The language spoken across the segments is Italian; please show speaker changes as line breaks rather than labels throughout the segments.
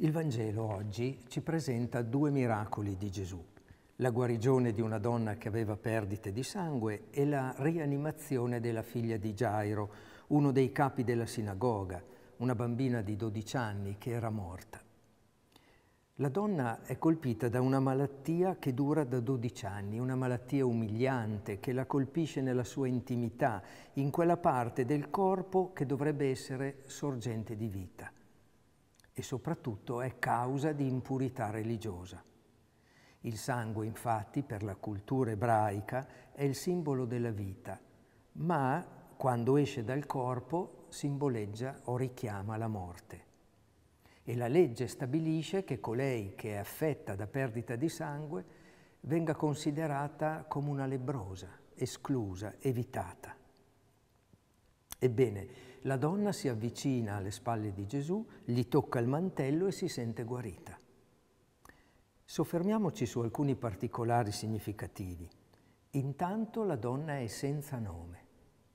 Il Vangelo oggi ci presenta due miracoli di Gesù, la guarigione di una donna che aveva perdite di sangue e la rianimazione della figlia di Gairo, uno dei capi della sinagoga, una bambina di 12 anni che era morta. La donna è colpita da una malattia che dura da 12 anni, una malattia umiliante che la colpisce nella sua intimità, in quella parte del corpo che dovrebbe essere sorgente di vita e soprattutto è causa di impurità religiosa. Il sangue infatti per la cultura ebraica è il simbolo della vita, ma quando esce dal corpo simboleggia o richiama la morte. E la legge stabilisce che colei che è affetta da perdita di sangue venga considerata come una lebrosa, esclusa, evitata. Ebbene, la donna si avvicina alle spalle di Gesù, gli tocca il mantello e si sente guarita. Soffermiamoci su alcuni particolari significativi. Intanto la donna è senza nome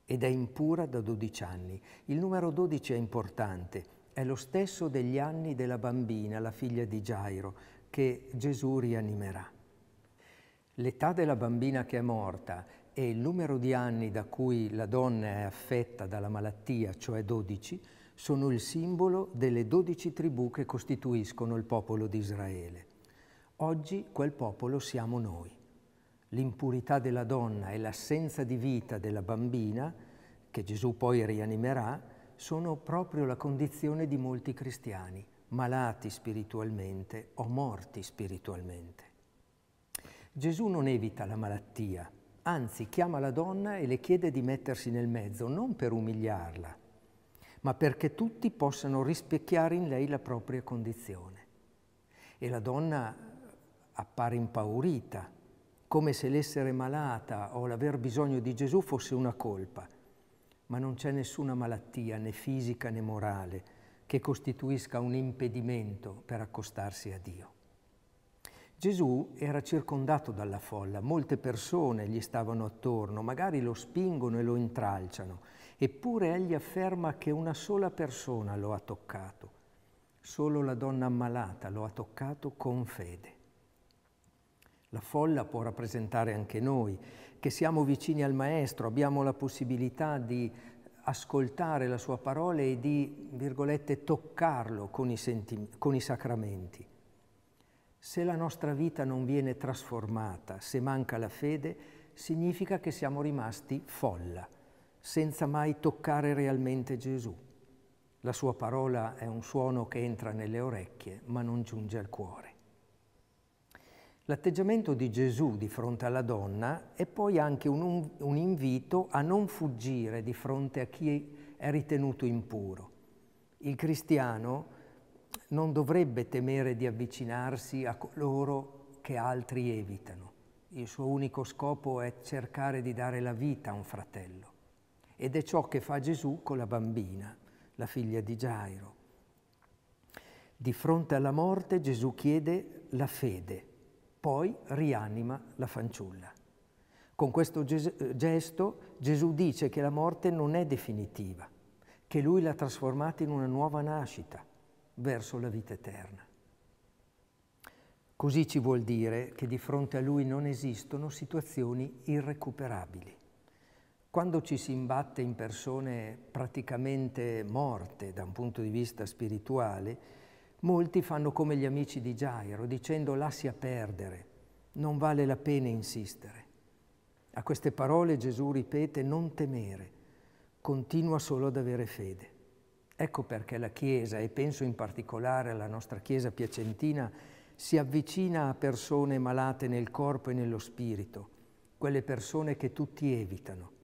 ed è impura da 12 anni. Il numero 12 è importante, è lo stesso degli anni della bambina, la figlia di Gairo, che Gesù rianimerà. L'età della bambina che è morta e il numero di anni da cui la donna è affetta dalla malattia, cioè 12, sono il simbolo delle 12 tribù che costituiscono il popolo di Israele. Oggi quel popolo siamo noi. L'impurità della donna e l'assenza di vita della bambina, che Gesù poi rianimerà, sono proprio la condizione di molti cristiani, malati spiritualmente o morti spiritualmente. Gesù non evita la malattia, Anzi, chiama la donna e le chiede di mettersi nel mezzo, non per umiliarla, ma perché tutti possano rispecchiare in lei la propria condizione. E la donna appare impaurita, come se l'essere malata o l'aver bisogno di Gesù fosse una colpa. Ma non c'è nessuna malattia, né fisica né morale, che costituisca un impedimento per accostarsi a Dio. Gesù era circondato dalla folla, molte persone gli stavano attorno, magari lo spingono e lo intralciano, eppure egli afferma che una sola persona lo ha toccato, solo la donna ammalata lo ha toccato con fede. La folla può rappresentare anche noi, che siamo vicini al Maestro, abbiamo la possibilità di ascoltare la sua parola e di, virgolette, toccarlo con i, con i sacramenti. Se la nostra vita non viene trasformata, se manca la fede, significa che siamo rimasti folla, senza mai toccare realmente Gesù. La sua parola è un suono che entra nelle orecchie, ma non giunge al cuore. L'atteggiamento di Gesù di fronte alla donna è poi anche un, un, invito a non fuggire di fronte a chi è ritenuto impuro. Il cristiano non dovrebbe temere di avvicinarsi a coloro che altri evitano. Il suo unico scopo è cercare di dare la vita a un fratello. Ed è ciò che fa Gesù con la bambina, la figlia di Gairo. Di fronte alla morte Gesù chiede la fede, poi rianima la fanciulla. Con questo gesto Gesù dice che la morte non è definitiva, che lui l'ha trasformata in una nuova nascita, verso la vita eterna. Così ci vuol dire che di fronte a lui non esistono situazioni irrecuperabili. Quando ci si imbatte in persone praticamente morte da un punto di vista spirituale, molti fanno come gli amici di Gairo, dicendo lascia perdere, non vale la pena insistere. A queste parole Gesù ripete non temere, continua solo ad avere fede. Ecco perché la Chiesa, e penso in particolare alla nostra Chiesa piacentina, si avvicina a persone malate nel corpo e nello spirito, quelle persone che tutti evitano.